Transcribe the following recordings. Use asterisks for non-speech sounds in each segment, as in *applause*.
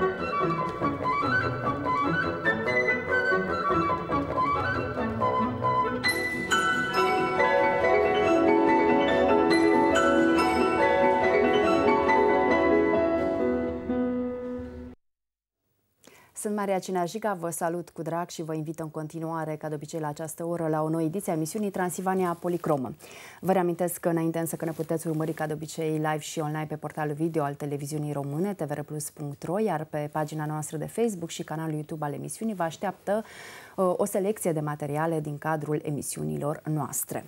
Thank you. Sunt Maria Cinajica, vă salut cu drag și vă invit în continuare, ca de obicei, la această oră, la o nouă ediție a emisiunii Transilvania Policromă. Vă reamintesc că înainte însă că ne puteți urmări, ca de obicei, live și online pe portalul video al televiziunii române, tvrplus.ro, iar pe pagina noastră de Facebook și canalul YouTube al emisiunii vă așteaptă Uh, o selecție de materiale din cadrul emisiunilor noastre.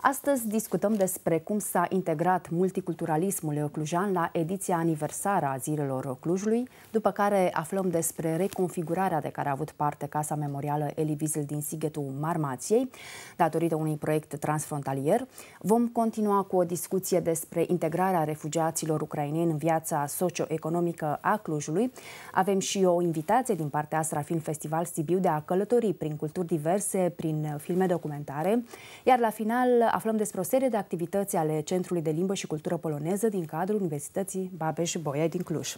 Astăzi discutăm despre cum s-a integrat multiculturalismul clujan la ediția aniversară a zilelor Clujului, după care aflăm despre reconfigurarea de care a avut parte Casa Memorială Eli Wiesel din Sighetul Marmației, datorită unui proiect transfrontalier. Vom continua cu o discuție despre integrarea refugiaților ucraineni în viața socioeconomică a Clujului. Avem și o invitație din partea Astra Festival Sibiu de a călători copii prin culturi diverse, prin uh, filme documentare, iar la final uh, aflăm despre o serie de activități ale Centrului de Limbă și Cultură Poloneză din cadrul Universității Babeș-Bolyai din Cluj.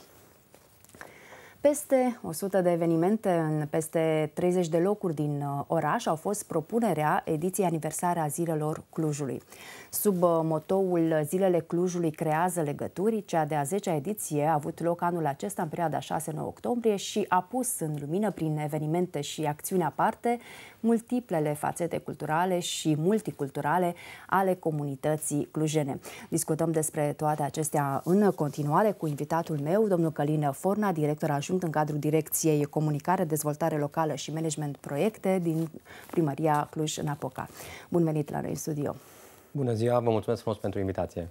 Peste 100 de evenimente în peste 30 de locuri din uh, oraș au fost propunerea ediției aniversare a Zilelor Clujului. Sub uh, motoul Zilele Clujului creează legături, cea de-a 10-a ediție a avut loc anul acesta în perioada 6-9 octombrie și a pus în lumină prin evenimente și acțiuni aparte multiplele fațete culturale și multiculturale ale comunității clujene. Discutăm despre toate acestea în continuare cu invitatul meu, domnul Călin Forna, director al adjunct în cadrul Direcției Comunicare, Dezvoltare Locală și Management Proiecte din Primăria Cluj-Napoca. Bun venit la noi în studio! Bună ziua, vă mulțumesc frumos pentru invitație.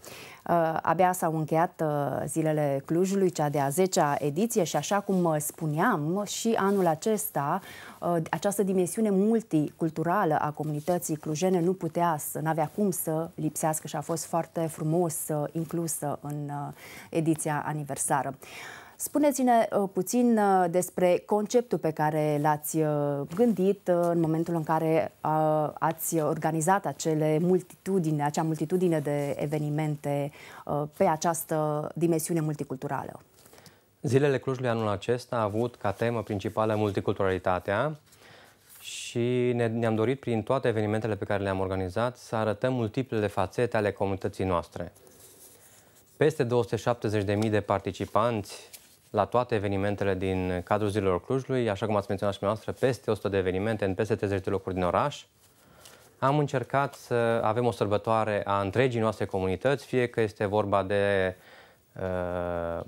Uh, abia s-au încheiat uh, zilele Clujului, cea de-a 10-a ediție și așa cum uh, spuneam, și anul acesta această dimensiune multiculturală a comunității clujene nu putea să, n-avea cum să lipsească și a fost foarte frumos inclusă în ediția aniversară. Spuneți-ne uh, puțin uh, despre conceptul pe care l-ați uh, gândit în momentul în care ați organizat acele multitudine, acea multitudine de evenimente pe această dimensiune multiculturală. Zilele Clujului anul acesta a avut ca temă principală multiculturalitatea și ne, am dorit prin toate evenimentele pe care le-am organizat să arătăm multiplele fațete ale comunității noastre. Peste 270.000 de participanți la toate evenimentele din cadrul zilelor Clujului, așa cum ați menționat și noastră, peste 100 de evenimente în peste 30 de locuri din oraș. Am încercat să avem o sărbătoare a întregii noastre comunități, fie că este vorba de, uh,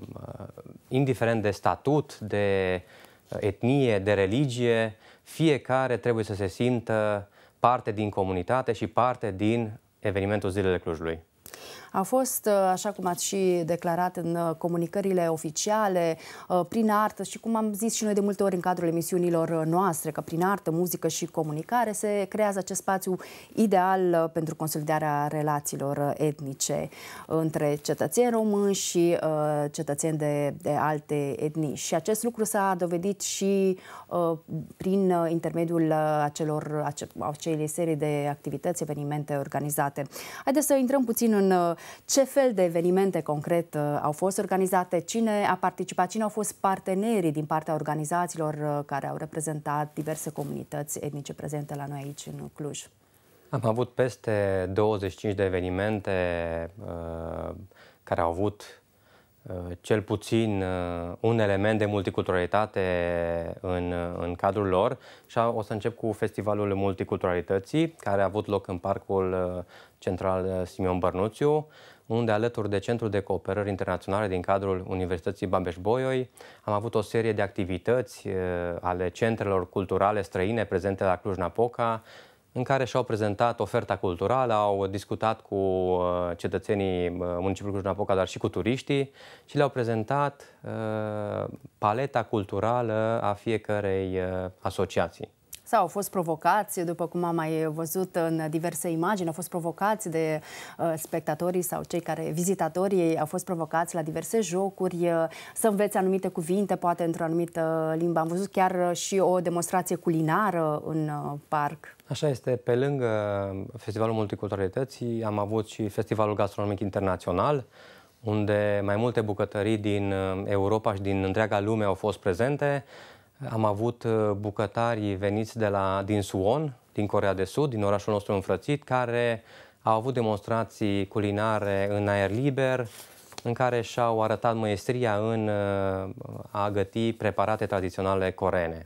indiferent de statut, de uh, etnie, de religie, fiecare trebuie să se simtă parte din comunitate și parte din evenimentul Zilele Clujului a fost, uh, așa cum ați și declarat în uh, comunicările oficiale, uh, prin artă și cum am zis și noi de multe ori în cadrul emisiunilor noastre, că prin artă, muzică și comunicare se creează acest spațiu ideal pentru consolidarea relațiilor etnice între cetățeni români și cetățeni de, de alte etnii. Și acest lucru s-a dovedit și prin intermediul acelor, acelei serii de activități, evenimente organizate. Haideți să intrăm puțin în ce fel de evenimente concret uh, au fost organizate, cine a participat, cine au fost partenerii din partea organizațiilor uh, care au reprezentat diverse comunități etnice prezente la noi aici în Cluj. Am avut peste 25 de evenimente uh, care au avut Uh, cel puțin uh, un element de multiculturalitate în, uh, în cadrul lor și o să încep cu Festivalul Multiculturalității, care a avut loc în Parcul Central Simeon Bărnuțiu, unde alături de Centrul de Cooperări Internaționale din cadrul Universității Babeș-Bolyai am avut o serie de activități ale centrelor culturale străine prezente la Cluj-Napoca, în care și-au prezentat oferta culturală, au discutat cu uh, cetățenii uh, municipiului Cluj-Napoca, dar și cu turiștii și le-au prezentat uh, paleta culturală a fiecarei uh, asociații sau au fost provocați, după cum am mai văzut în diverse imagini, au fost provocați de uh, spectatorii sau cei care, vizitatorii, au fost provocați la diverse jocuri, uh, să înveți anumite cuvinte, poate într-o anumită limbă. Am văzut chiar uh, și o demonstrație culinară în uh, parc. Așa este, pe lângă uh, Festivalul Multiculturalității am avut și Festivalul Gastronomic Internațional, unde mai multe bucătării din uh, Europa și din întreaga lume au fost prezente. Am avut uh, bucătarii veniți de la, din Suwon, din Corea de Sud, din orașul nostru înfrățit, care au avut demonstrații culinare în aer liber, în care și-au arătat măestria în uh, a găti preparate tradiționale coreene.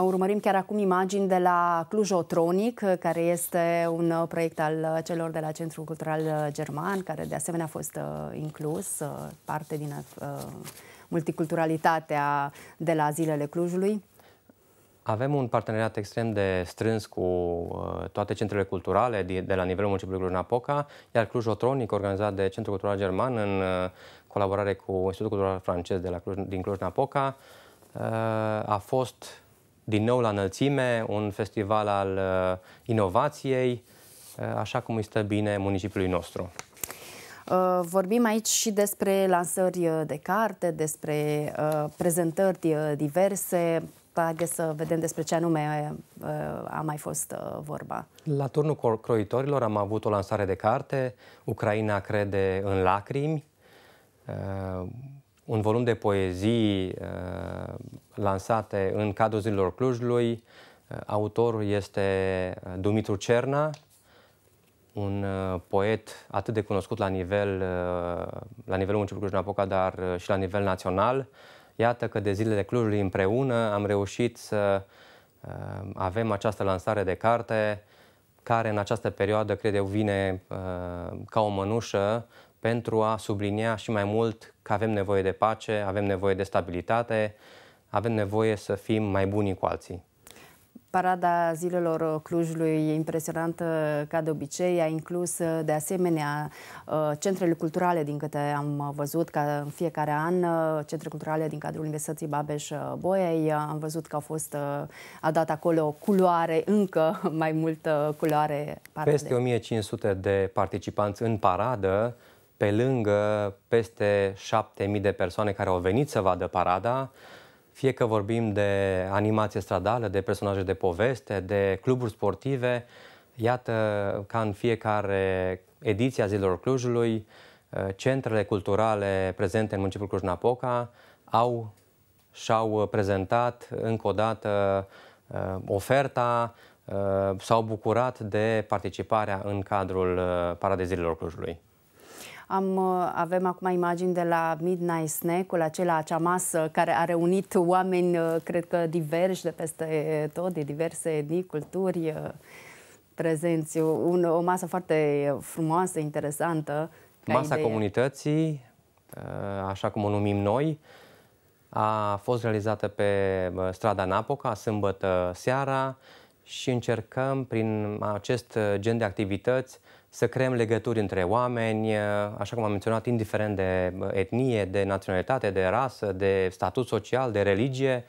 Urmărim chiar acum imagini de la Clujotronic, care este un uh, proiect al celor de la Centrul Cultural German, care de asemenea a fost inclus, parte din multiculturalitatea de la Zilele Clujului? Avem un parteneriat extrem de strâns cu uh, toate centrele culturale de, de la nivelul municipiului Cluj-Napoca, iar Cluj-Otronic, organizat de Centrul Cultural German în uh, colaborare cu Institutul Cultural Francez de la Cluj, din Cluj-Napoca, uh, a fost din nou la înălțime un festival al uh, inovației, uh, așa cum îi stă bine municipiului nostru. Uh, vorbim aici și despre lansări uh, de carte, despre uh, prezentări diverse. Haideți să vedem despre ce anume a mai fost vorba. La turnul croitorilor am avut o lansare de carte, Ucraina crede în lacrimi, un volum de poezii lansate în cadrul zilelor Clujului. Autorul este Dumitru Cerna, un uh, poet atât de cunoscut la, nivel, uh, la nivelul municipiului Cluj-Napoca, dar uh, și la nivel național. Iată că de zilele Clujului împreună am reușit să avem această lansare de carte care în această perioadă, cred eu, vine ca o mănușă pentru a sublinia și mai mult că avem nevoie de pace, avem nevoie de stabilitate, avem nevoie să fim mai buni cu alții. Parada zilelor uh, Clujului, impresionantă ca de obicei, a inclus uh, de asemenea uh, centrele culturale din câte am văzut ca în fiecare an, centre culturale din cadrul Universității babeș boiei Am văzut că au fost, a dat acolo culoare, încă *laughs* mai multă culoare. Peste 1500 de participanți în paradă, pe lângă peste 7000 de persoane care au venit să vadă parada, fie că vorbim de animație stradală, de personaje de poveste, de cluburi sportive, iată ca în fiecare ediție a Zilelor Clujului, uh, centrele culturale prezente în municipiul Cluj-Napoca au și-au uh, prezentat încă o dată uh, oferta, s-au bucurat de participarea în cadrul Paradei Zilelor Clujului. Am, uh, avem acum imagini de la Midnight snack cu acela, acea masă care a reunit oameni, uh, cred că diversi de peste tot, de diverse etnii, culturi, uh, prezenți. Un, o masă foarte frumoasă, interesantă. Masa idee. comunității, așa cum o numim noi, a fost realizată pe strada Napoca, sâmbătă seara și încercăm prin acest gen de activități să creăm legături între oameni, uh, așa cum am menționat, indiferent de uh, etnie, de naționalitate, de rasă, de statut social, de religie,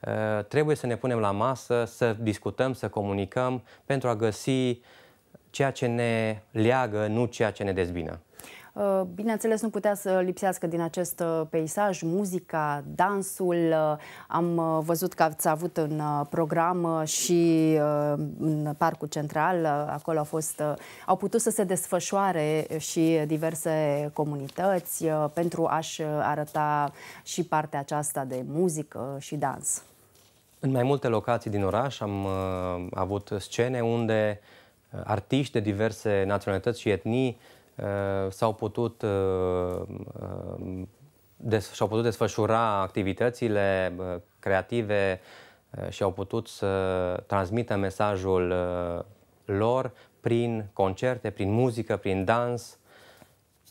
uh, trebuie să ne punem la masă, să discutăm, să comunicăm pentru a găsi ceea ce ne leagă, nu ceea ce ne dezbină. Uh, bineînțeles, nu putea să lipsească din acest uh, peisaj muzica, dansul. Uh, am văzut că ați avut în program și în Parcul Central, acolo au, fost, au putut să se desfășoare și diverse comunități pentru a-și arăta și partea aceasta de muzică și dans. În mai multe locații din oraș am avut scene unde artiști de diverse naționalități și etnii Uh, s-au putut, uh, uh, des, au putut desfășura activitățile creative și au putut să transmită mesajul lor prin concerte, prin muzică, prin dans,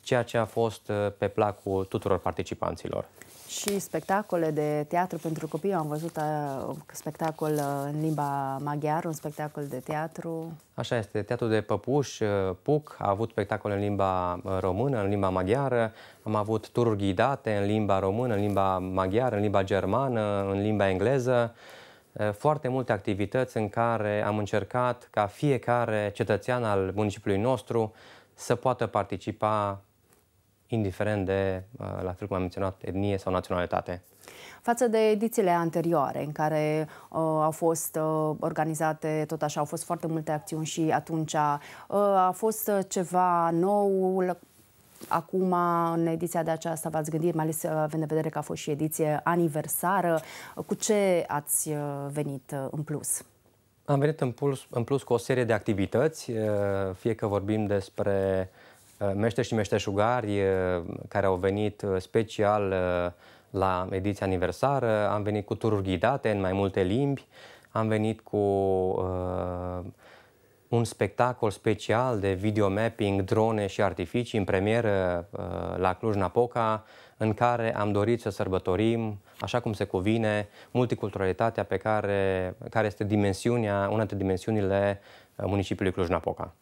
ceea ce a fost pe placul tuturor participanților și spectacole de teatru pentru copii. Eu am văzut uh, un spectacol uh, în limba maghiară, un spectacol de teatru. Așa este, teatru de păpuș, uh, Puc, a avut spectacole în limba română, în limba maghiară, am avut tururi ghidate în limba română, în limba maghiară, în limba germană, în limba engleză foarte multe activități în care am încercat ca fiecare cetățean al municipiului nostru să poată participa indiferent de, uh, la fel cum am menționat, etnie sau naționalitate. Față de edițiile anterioare, în care uh, au fost uh, organizate, tot așa, au fost foarte multe acțiuni și atunci uh, a fost uh, ceva nou, acum, în ediția de aceasta, v-ați gândit, mai ales uh, având în vedere că a fost și ediție aniversară, cu ce ați venit în plus? Am venit în plus, în plus cu o serie de activități, fie că vorbim despre uh, Uh, meșteri și meșteșugari uh, care au venit uh, special la ediția aniversară, am venit cu tururi ghidate în mai multe limbi, am venit cu uh, un spectacol special de videomapping, drone și artificii în premieră uh, la Cluj-Napoca, în care am dorit să sărbătorim, așa cum se cuvine, multiculturalitatea pe care, care este dimensiunea, una dintre dimensiunile municipiului Cluj-Napoca.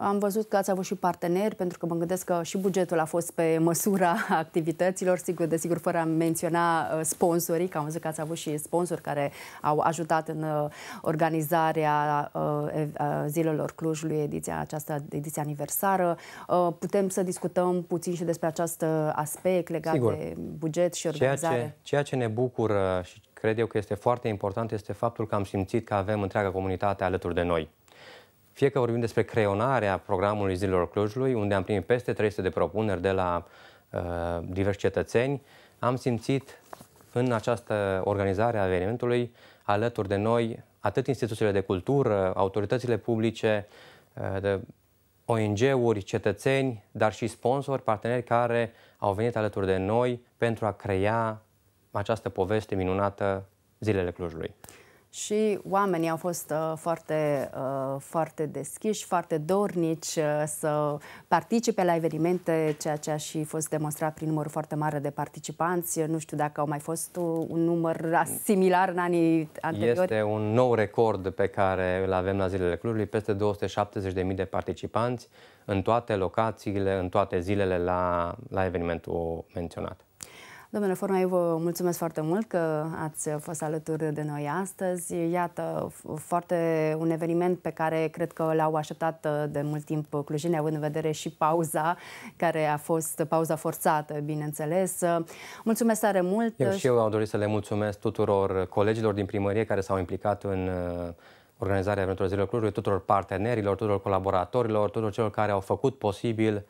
Am văzut că ați avut și parteneri, pentru că mă gândesc că și bugetul a fost pe măsura *laughs* activităților, sigur, desigur, fără a menționa uh, sponsorii, că am văzut că ați avut și sponsori care au ajutat în uh, organizarea uh, zilelor Clujului, ediția această ediție aniversară. Putem să discutăm puțin și despre acest aspect legat sigur. de buget și organizare. Ceea ce, ceea ce ne bucură și cred eu că este foarte important este faptul că am simțit că avem întreaga comunitate alături de noi. Fie că vorbim despre creionarea programului Zilelor Clujului, unde am primit peste 300 de propuneri de la uh, diversi cetățeni, am simțit în această organizare a evenimentului alături de noi atât instituțiile de cultură, autoritățile publice, uh, ONG-uri, cetățeni, dar și sponsori, parteneri care au venit alături de noi pentru a crea această poveste minunată Zilele Clujului și oamenii au fost uh, foarte, uh, foarte deschiși, foarte dornici uh, să participe la evenimente, ceea ce a și fost demonstrat prin numărul foarte mare de participanți. Nu știu dacă au mai fost un număr similar în anii anteriori. Este un nou record pe care îl avem la zilele clubului, peste 270.000 de participanți în toate locațiile, în toate zilele la, la evenimentul menționat. Domnule formai vă mulțumesc foarte mult că ați fost alături de noi astăzi. Iată, foarte un eveniment pe care cred că l-au așteptat uh, de mult timp clujine, având în vedere și pauza, care a fost pauza forțată, bineînțeles. Mulțumesc tare mult! Eu și eu am dorit să le mulțumesc tuturor colegilor din primărie care s-au implicat în uh, organizarea evenimentelor zilelor Clujului, tuturor partenerilor, tuturor colaboratorilor, tuturor celor care au făcut posibil uh,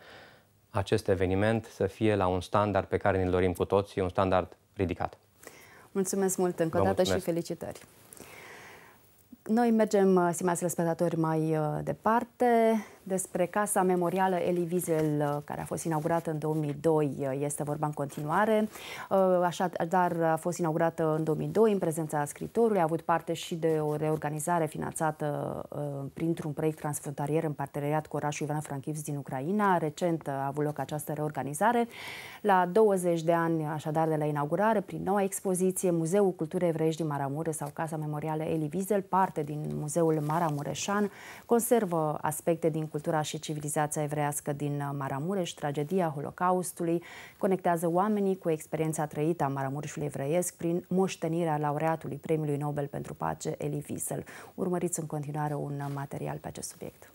acest eveniment să fie la un standard pe care ne-l dorim cu toții, un standard ridicat. Mulțumesc mult încă o dată și felicitări! Noi mergem, stimați spectatori, mai uh, departe despre Casa Memorială Eli Wiesel, uh, care a fost inaugurată în 2002. Uh, este vorba în continuare. Uh, așadar, a fost inaugurată în 2002 în prezența scritorului. A avut parte și de o reorganizare finanțată printr-un proiect transfrontalier în parteneriat cu orașul Ivan Frankivs din Ucraina. Recent a avut loc această reorganizare. La 20 de ani, așadar, de la inaugurare, prin noua expoziție, Muzeul Culturii Evreiești din Maramure sau Casa Memorială Eli Wiesel, parte din Muzeul Maramureșan, conservă aspecte din cultură cultura și civilizația evrească din uh, Maramureș, tragedia Holocaustului, conectează oamenii cu experiența trăită a Maramureșului evreiesc prin moștenirea laureatului Premiului Nobel pentru Pace, Elie Wiesel. Urmăriți în continuare un uh, material pe acest subiect.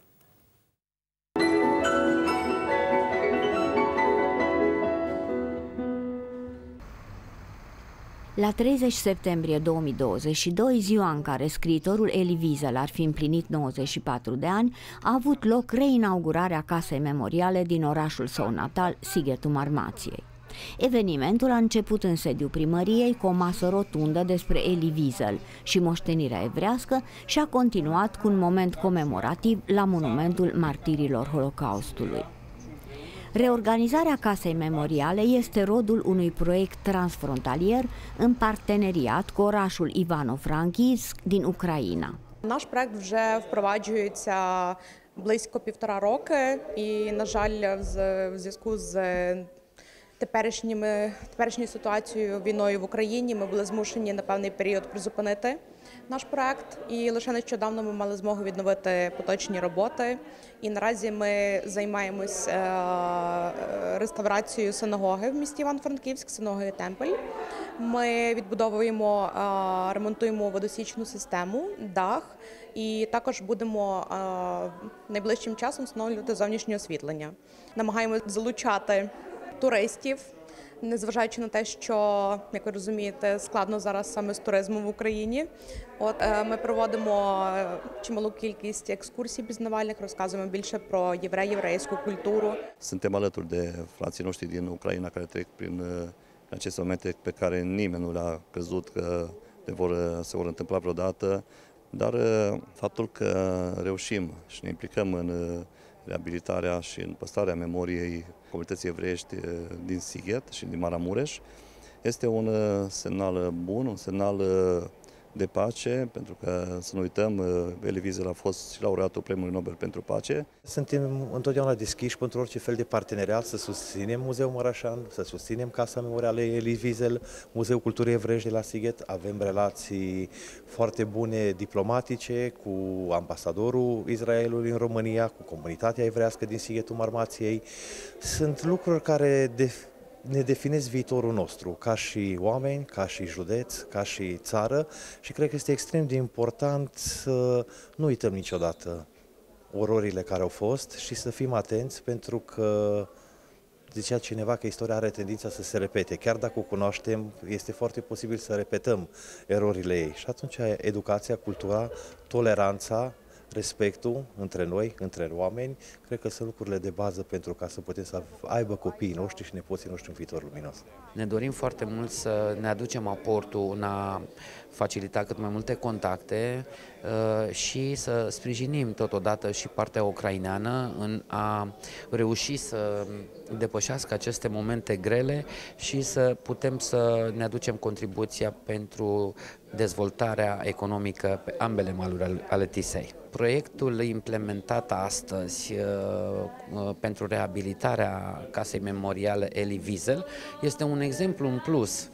La 30 septembrie 2022, ziua în care scriitorul Eli Wiesel ar fi împlinit 94 de ani, a avut loc reinaugurarea casei memoriale din orașul său natal, Sighetul Marmației. Evenimentul a început în sediul primăriei cu o masă rotundă despre Eli Wiesel și moștenirea evrească și a continuat cu un moment comemorativ la monumentul martirilor Holocaustului. Reorganizarea Casei Memoriale este rodul unui proiect transfrontalier în parteneriat cu orașul Ivano-Frankivsk din Ucraina. Наш проект вже впроваджується близько півтора роки, і на жаль, в зв'язку з теперішньою ситуацією війною в Україні ми були змушені на певний період призупинити наш проект, і лише нещодавно ми мали змогу відновити поточні роботи. І наразі ми займаємось е, е, реставрацією синагоги в місті Іван-Франківськ, синагоги Темпель. Ми відбудовуємо, е, ремонтуємо водосічну систему, дах, і також будемо найближчим часом встановлювати зовнішнє освітлення. Намагаємося залучати туристів. незважаючи на те, що як ви розумієте, складно зараз саме з туризмом в Україні. От ми проводимо чималу кількість екскурсій пізнавальних, розказуємо більше про євре, єврейську культуру. Suntem alături de frații noștri din Ucraina care trec prin aceste momente pe care nimeni nu le-a crezut că le vor, se vor întâmpla vreodată, dar faptul că reușim și ne implicăm în reabilitarea și în păstrarea memoriei comunității evreiești eh, din Sighet și din Maramureș. Este un eh, semnal eh, bun, un semnal de pace, pentru că, să nu uităm, Wiesel uh, a fost și laureatul Premiului Nobel pentru Pace. Suntem întotdeauna deschiși pentru orice fel de parteneriat, să susținem Muzeul Mărașan, să susținem Casa Memorială Wiesel, Muzeul Culturii Evrești de la Sighet. Avem relații foarte bune diplomatice cu ambasadorul Israelului în România, cu comunitatea evrească din Sighetul Marmației. Sunt lucruri care, de ne definez viitorul nostru ca și oameni, ca și județ, ca și țară și cred că este extrem de important să nu uităm niciodată ororile care au fost și să fim atenți pentru că zicea cineva că istoria are tendința să se repete. Chiar dacă o cunoaștem, este foarte posibil să repetăm erorile ei. Și atunci educația, cultura, toleranța, respectul între noi, între oameni, cred că sunt lucrurile de bază pentru ca să putem să aibă copiii noștri și nepoții noștri în viitor luminos. Ne dorim foarte mult să ne aducem aportul în a facilita cât mai multe contacte uh, și să sprijinim totodată și partea ucraineană în a reuși să depășească aceste momente grele și să putem să ne aducem contribuția pentru dezvoltarea economică pe ambele maluri ale Tisei. Proiectul implementat astăzi uh, uh, pentru reabilitarea casei memoriale Eli Wiesel este un exemplu în plus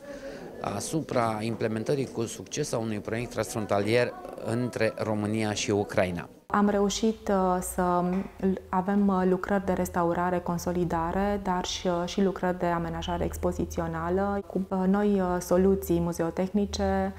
asupra implementării cu succes a unui proiect transfrontalier între România și Ucraina. Am reușit uh, să avem uh, lucrări de restaurare, consolidare, dar și, uh, și lucrări de amenajare expozițională cu noi soluții muzeotehnice,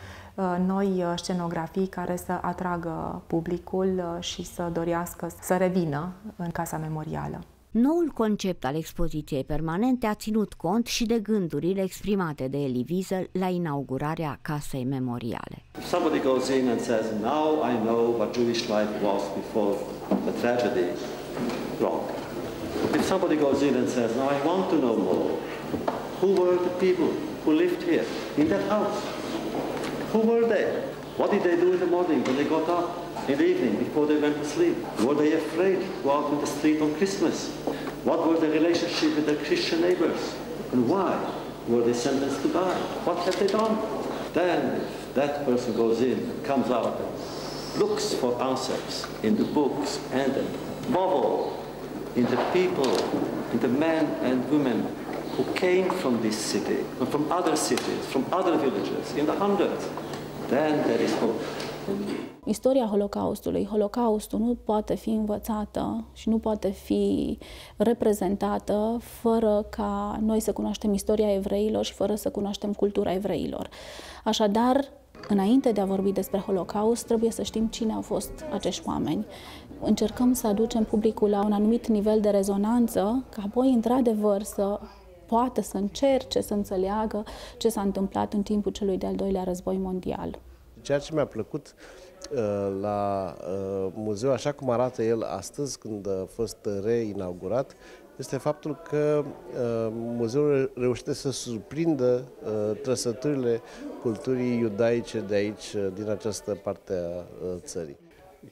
noi scenografii care să atragă publicul și să dorească să revină în Casa Memorială. Noul concept al expoziției permanente a ținut cont și de gândurile exprimate de Elie Wiesel la inaugurarea Casei Memoriale. Somebody goes in and says, now I know what Jewish life was before the tragedy. Wrong. If somebody goes in and says, now I want to know more, who were the people who lived here, in that house? Who were they? What did they do in the morning when they got up? in the evening before they went to sleep? Were they afraid to go out in the street on Christmas? What was their relationship with their Christian neighbors? And why were they sentenced to die? What have they done? Then that person goes in, comes out, looks for answers in the books and above all in the people, in the men and women who came from this city, and from other cities, from other villages, in the hundreds, then there is hope. istoria Holocaustului. Holocaustul nu poate fi învățată și nu poate fi reprezentată fără ca noi să cunoaștem istoria evreilor și fără să cunoaștem cultura evreilor. Așadar, înainte de a vorbi despre Holocaust, trebuie să știm cine au fost acești oameni. Încercăm să aducem publicul la un anumit nivel de rezonanță, ca apoi, într-adevăr, să poată să încerce să înțeleagă ce s-a întâmplat în timpul celui de-al doilea război mondial. Ceea ce mi-a plăcut Uh, la uh, muzeu, așa cum arată el astăzi, când a fost reinaugurat, este faptul că uh, muzeul reușește să surprindă trăsăturile culturii iudaice de aici, din această parte a țării.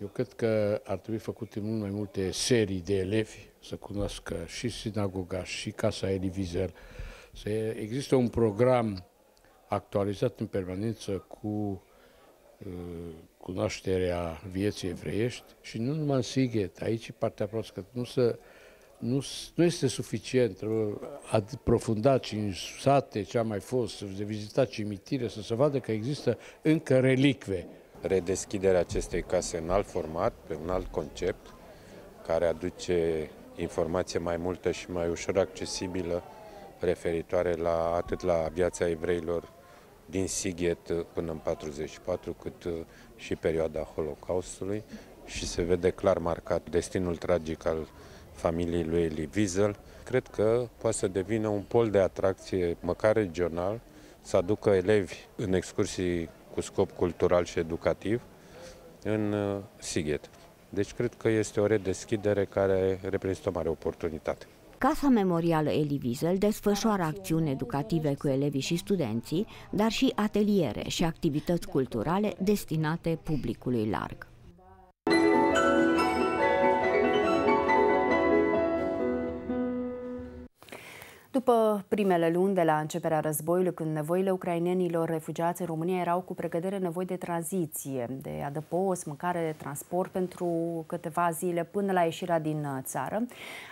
Eu cred că ar trebui făcute mult mai multe serii de elevi să cunoască și sinagoga, și Casa Elivizer. se există un program actualizat în permanență cu uh, cunoașterea vieții evreiești și nu numai în Sighet, aici partea proastă, nu, să, nu, nu este suficient, a profundat și în sate ce a mai fost, să vizita cimitire, să se vadă că există încă relicve. Redeschiderea acestei case în alt format, pe un alt concept, care aduce informație mai multă și mai ușor accesibilă referitoare la, atât la viața evreilor din Sighet până în 44, cât și perioada Holocaustului și se vede clar marcat destinul tragic al familiei lui Eli Wiesel. Cred că poate să devină un pol de atracție, măcar regional, să aducă elevi în excursii cu scop cultural și educativ în uh, Sighet. Deci cred că este o redeschidere care reprezintă o mare oportunitate. Casa Memorială Eli Wiesel desfășoară acțiuni educative cu elevii și studenții, dar și ateliere și activități culturale destinate publicului larg. După primele luni de la începerea războiului, când nevoile ucrainenilor refugiați în România erau cu pregădere nevoi de tranziție, de adăpost, mâncare, transport pentru câteva zile până la ieșirea din uh, țară,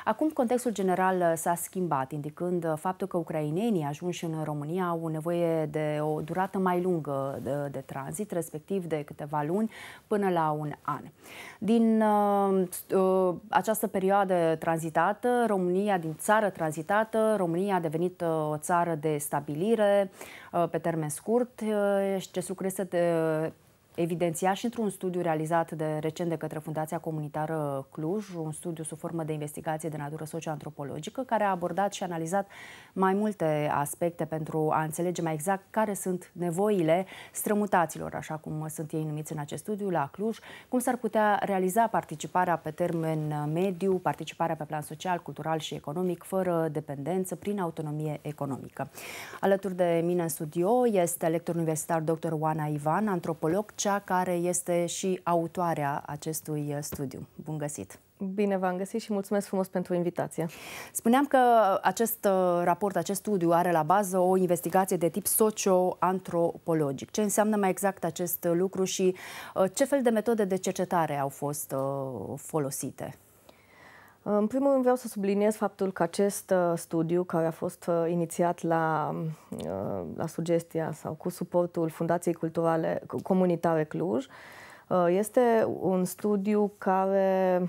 acum contextul general uh, s-a schimbat, indicând uh, faptul că ucrainenii ajunși în România au nevoie de o durată mai lungă de, de tranzit, respectiv de câteva luni până la un an. Din uh, această perioadă tranzitată, România, din țară tranzitată, România România a devenit uh, o țară de stabilire uh, pe termen scurt uh, și acest lucru este de evidenția și într-un studiu realizat de recent de către Fundația Comunitară Cluj, un studiu sub formă de investigație de natură socioantropologică, care a abordat și analizat mai multe aspecte pentru a înțelege mai exact care sunt nevoile strămutaților, așa cum sunt ei numiți în acest studiu, la Cluj, cum s-ar putea realiza participarea pe termen mediu, participarea pe plan social, cultural și economic, fără dependență, prin autonomie economică. Alături de mine în studio este lector universitar dr. Oana Ivan, antropolog, cea care este și autoarea acestui uh, studiu. Bun găsit! Bine v-am găsit și mulțumesc frumos pentru invitație. Spuneam că acest uh, raport, acest studiu are la bază o investigație de tip socio-antropologic. Ce înseamnă mai exact acest lucru și uh, ce fel de metode de cercetare au fost folosite? În primul rând vreau să subliniez faptul că acest uh, studiu care a fost uh, inițiat la, uh, la sugestia sau cu suportul Fundației Culturale Comunitare Cluj este un studiu care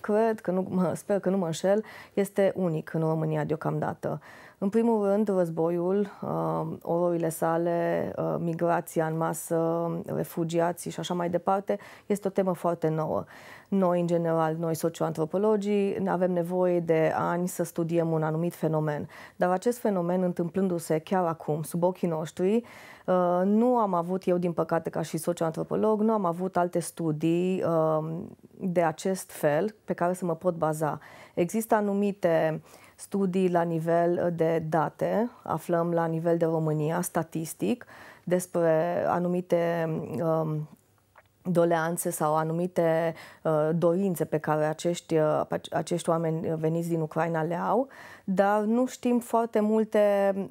cred că nu, sper că nu mă înșel, este unic în România deocamdată. În primul rând, războiul, uh, ororile sale, uh, migrația în masă, refugiații și așa mai departe, este o temă foarte nouă. Noi, în general, noi socioantropologii, avem nevoie de ani să studiem un anumit fenomen. Dar acest fenomen, întâmplându-se chiar acum, sub ochii noștri, Uh, nu am avut eu, din păcate, ca și socioantropolog, nu am avut alte studii um, de acest fel pe care să mă pot baza. Există anumite studii la nivel de date, aflăm la nivel de România, statistic, despre anumite um, doleanțe sau anumite uh, dorințe pe care acești, uh, acești oameni veniți din Ucraina le au, dar nu știm foarte multe uh,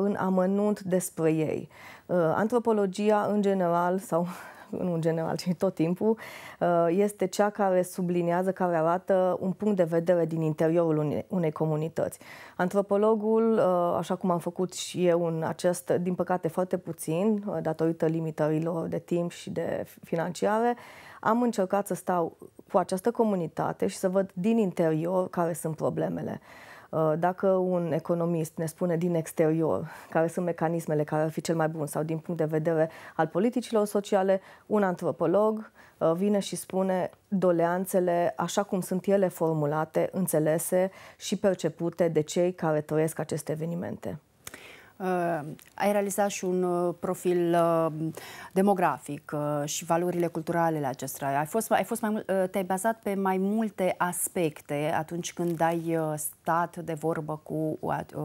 în amănunt despre ei. Uh, antropologia, în general, sau *laughs* nu în general, ci tot timpul, uh, este cea care subliniază, care arată un punct de vedere din interiorul unei comunități. Antropologul, uh, așa cum am făcut și eu în acest, din păcate foarte puțin, datorită limitărilor de timp și de financiare, am încercat să stau cu această comunitate și să văd din interior care sunt problemele. Uh, dacă un economist ne spune din exterior care sunt mecanismele care ar fi cel mai bun sau din punct de vedere al politicilor sociale, un antropolog uh, vine și spune doleanțele așa cum sunt ele formulate, înțelese și percepute de cei care trăiesc aceste evenimente. Uh, ai realizat și un uh, profil uh, demografic și valorile culturale ale acestora. Ai fost, ai fost mai mult, te-ai bazat pe mai multe aspecte atunci când ai stat de vorbă cu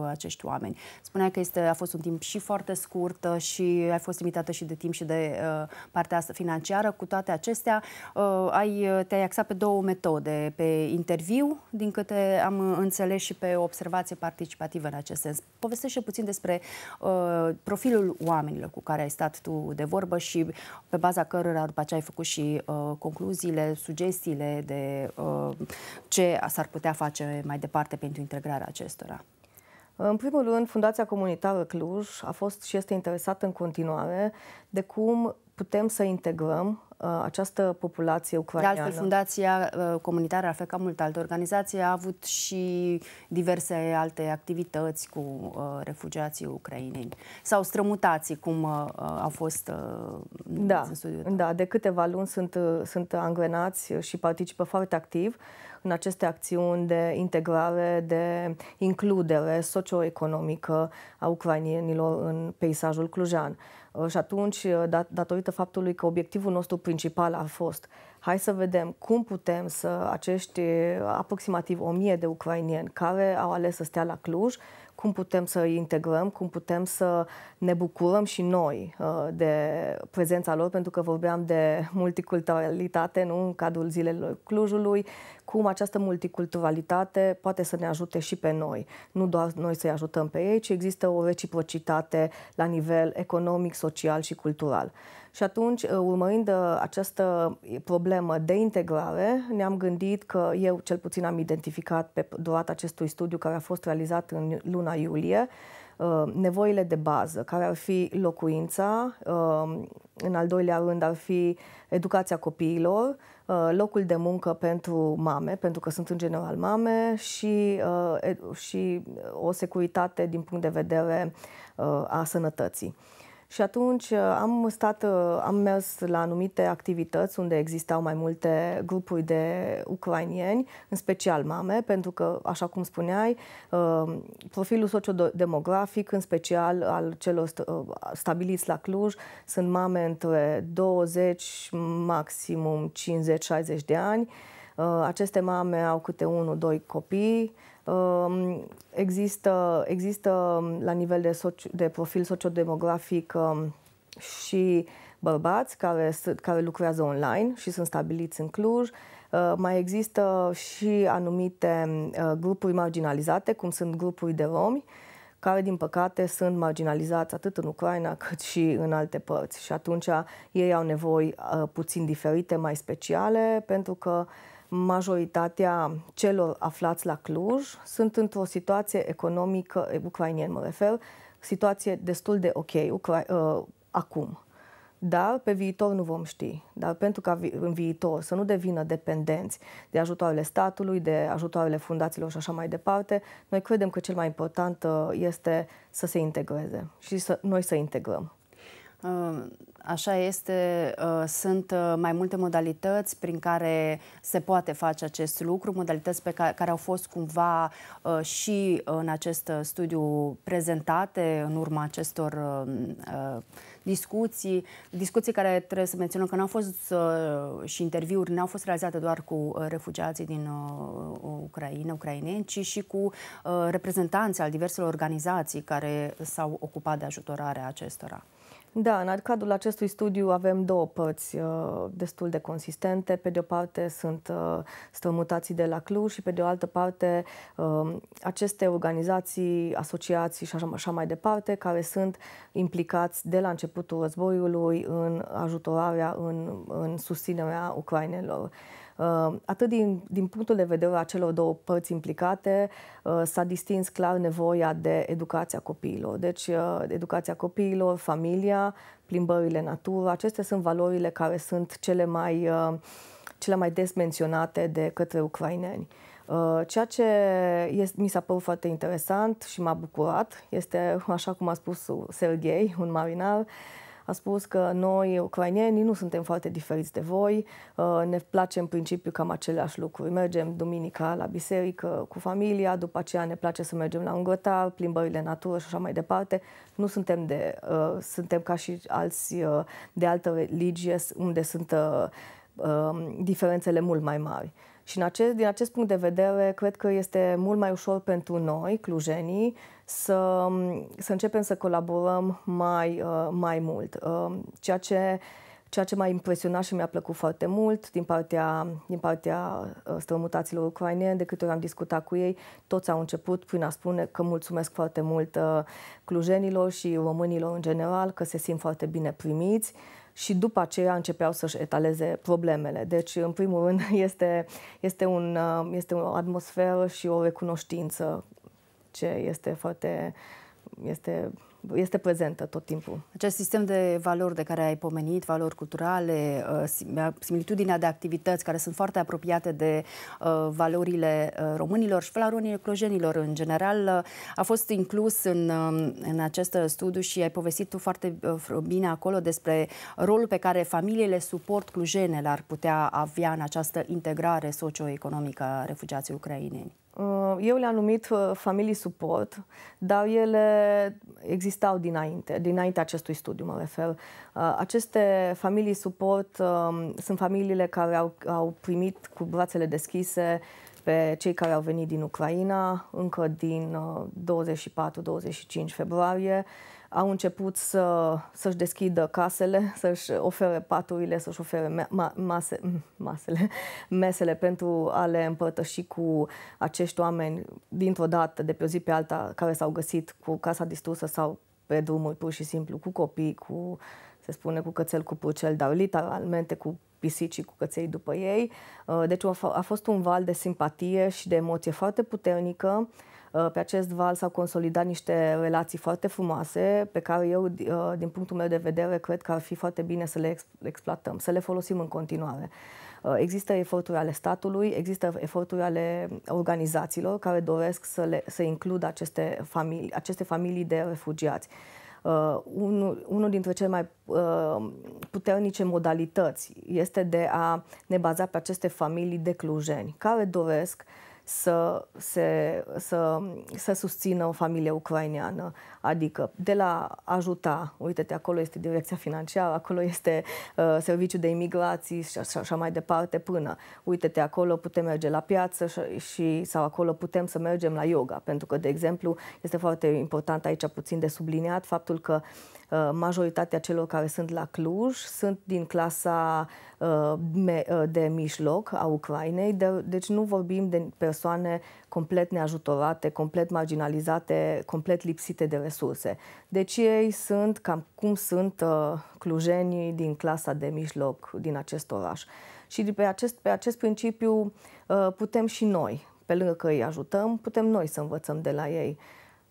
acești oameni. Spuneai că este, a fost un timp și foarte scurt și ai fost limitată și de timp și de partea asta financiară. Cu toate acestea, ai, te-ai axat pe două metode, pe interviu, din câte am înțeles și pe observație participativă în acest sens. Povestește puțin despre uh, profilul oamenilor cu care ai stat tu de vorbă și pe baza cărora după ce ai făcut și uh, concluziile, sugestiile de uh, ce s-ar putea face mai departe pentru integrarea acestora. În primul rând, Fundația Comunitară Cluj a fost și este interesată în continuare de cum putem să integrăm Uh, această populație ucraineană. De altfel, Fundația uh, Comunitară AFE, ca multe alte organizații, a avut și diverse alte activități cu uh, refugiații ucraineni sau strămutații, cum uh, au fost uh, da, în studiul Da, de câteva luni sunt, uh, sunt angrenați și participă foarte activ în aceste acțiuni de integrare, de includere socioeconomică a ucrainienilor în peisajul clujan. Uh, și atunci, uh, dat, datorită faptului că obiectivul nostru principal a fost hai să vedem cum putem să acești uh, aproximativ 1000 de ucrainieni care au ales să stea la Cluj, cum putem să îi integrăm, cum putem să ne bucurăm și noi de prezența lor, pentru că vorbeam de *laughs* multiculturalitate nu? în cadrul zilelor Clujului, cum această multiculturalitate poate să ne ajute și pe noi. Nu doar noi să-i ajutăm pe ei, ci există o reciprocitate la nivel economic, social și cultural. Și atunci, uh, urmărind uh, această problemă de integrare, ne-am gândit că eu cel puțin am identificat pe durata acestui studiu care a fost realizat în luna iulie, uh, nevoile de bază, care ar fi locuința, în al doilea rând ar fi educația copiilor, Uh, locul de muncă pentru mame, pentru că sunt în general mame, și, uh, și o securitate din punct de vedere uh, a sănătății. Și atunci uh, am stat, uh, am mers la anumite activități unde existau mai multe grupuri de ucrainieni, în special mame, pentru că, așa cum spuneai, uh, profilul sociodemografic, în special al celor stabiliți la Cluj, sunt mame între 20, maximum 50-60 de ani. Aceste mame au câte unul, doi copii, Există, există la nivel de, soci, de profil sociodemografic și bărbați care, care lucrează online și sunt stabiliți în Cluj. Mai există și anumite grupuri marginalizate, cum sunt grupuri de romi, care, din păcate, sunt marginalizați atât în Ucraina cât și în alte părți. Și atunci ei au nevoi uh, puțin diferite, mai speciale, pentru că uh, majoritatea celor aflați la Cluj sunt într-o situație economică, ucrainien mă refer, situație destul de ok ucra- uh, acum. Dar pe viitor nu vom ști. Dar pentru ca vi- în viitor să nu devină dependenți de ajutoarele statului, de ajutoarele fundațiilor și așa mai departe, noi credem că cel mai important uh, este să se integreze și să, noi să integrăm. Așa este, ă, sunt ă, mai multe modalități prin care se poate face acest lucru, modalități pe care, care au fost cumva ă, și în acest studiu prezentate în urma acestor discuții, discuții care trebuie să menționăm că n-au fost și interviuri n-au fost realizate doar cu refugiații din Ucraina, ucraineni, ci și cu reprezentanții al diverselor organizații care s-au ocupat de ajutorarea acestora. Da, în cadrul acestui studiu avem două părți uh, destul de consistente. Pe de o parte sunt uh, strămutații de la Cluj și pe de o altă parte uh, aceste organizații, asociații și așa, așa mai departe, care sunt implicați de la începutul războiului în ajutorarea, în, în susținerea ucrainelor. Uh, Uh, atât din, din punctul de vedere a celor două părți implicate, uh, s-a distins clar nevoia de educația copiilor. Deci, uh, educația copiilor, familia, plimbările natură, acestea sunt valorile care sunt cele mai, cele mai des menționate de către ucraineni. Ceea ce este, mi s-a părut foarte interesant și m-a bucurat este, așa cum a spus Sergei, un marinar, a spus că noi, ucrainenii, nu suntem foarte diferiți de voi, uh, ne place în principiu cam aceleași lucruri. Mergem duminica la biserică cu familia, după aceea ne place să mergem la un grătar, plimbările în natură și așa mai departe. Nu suntem de, uh, suntem ca și alți uh, de altă religie unde sunt diferențele mult mai mari. Și în acest, din acest punct de vedere, cred că este mult mai ușor pentru noi, clujenii, să, să începem să colaborăm mai, uh, mai mult. Uh, ceea ce, ceea ce m-a impresionat și mi-a plăcut foarte mult din partea, din partea uh, strămutaților ucrainieni, de câte ori am discutat cu ei, toți au început prin a spune că mulțumesc foarte mult clujenilor și românilor în general, că se simt foarte bine primiți, și după aceea începeau să-și etaleze problemele. Deci, în primul rând, *laughs* este, este, un, uh, este o atmosferă și o recunoștință ce este foarte este este prezentă tot timpul. Acest sistem de valori de care ai pomenit, valori culturale, uh, uh, similitudinea de activități care sunt foarte apropiate de uh, valorile românilor și valorile clojenilor în general, a fost inclus în, um, în acest studiu și ai povestit tu foarte bine acolo despre rolul pe care familiile suport clujene l-ar putea avea în această integrare socioeconomică a refugiații ucraineni. Uh, eu le-am numit uh, familii suport, dar ele existau dinainte, dinainte acestui studiu, mă refer. Uh, aceste familii suport um, sunt familiile care au, au primit cu brațele deschise pe cei care au venit din Ucraina încă din 24-25 februarie au început să, să-și deschidă casele, să-și ofere paturile, să-și ofere ma- mase, masele, *laughs* mesele pentru a le împărtăși cu acești oameni dintr-o dată, de pe o zi pe alta, care s-au găsit cu casa distrusă sau pe drumuri pur și simplu, cu copii, cu, se spune, cu cățel, cu purcel, dar literalmente cu pisicii cu căței după ei. Uh, deci a fost un val de simpatie și de emoție foarte puternică Uh, pe acest val s-au consolidat niște relații foarte frumoase pe care eu, uh, din punctul meu de vedere, cred că ar fi foarte bine să le exploatăm, să le folosim în continuare. Uh, există eforturi ale statului, există eforturi ale organizațiilor care doresc să, le, să includă aceste familii, aceste familii de refugiați. Uh, unul, unul dintre cele mai uh, puternice modalități este de a ne baza pe aceste familii de clujeni care doresc uh, să, se, să, să susțină o familie ucraineană. Adică de la ajuta, uite-te, acolo este direcția financiară, acolo este uh, serviciu de imigrații și așa, așa mai departe până. Uite-te, acolo putem merge la piață și, și sau acolo putem să mergem la yoga, pentru că, de exemplu, este foarte important aici puțin de subliniat faptul că uh, Uh, majoritatea celor care sunt la Cluj sunt din clasa uh, uh, de mijloc a Ucrainei, deci nu vorbim de persoane complet neajutorate, complet marginalizate, complet lipsite de resurse. Deci ei sunt cam cum sunt clujenii din clasa de mijloc din acest oraș. Și pe acest, pe acest principiu putem și noi, pe lângă că îi ajutăm, putem noi să învățăm de la ei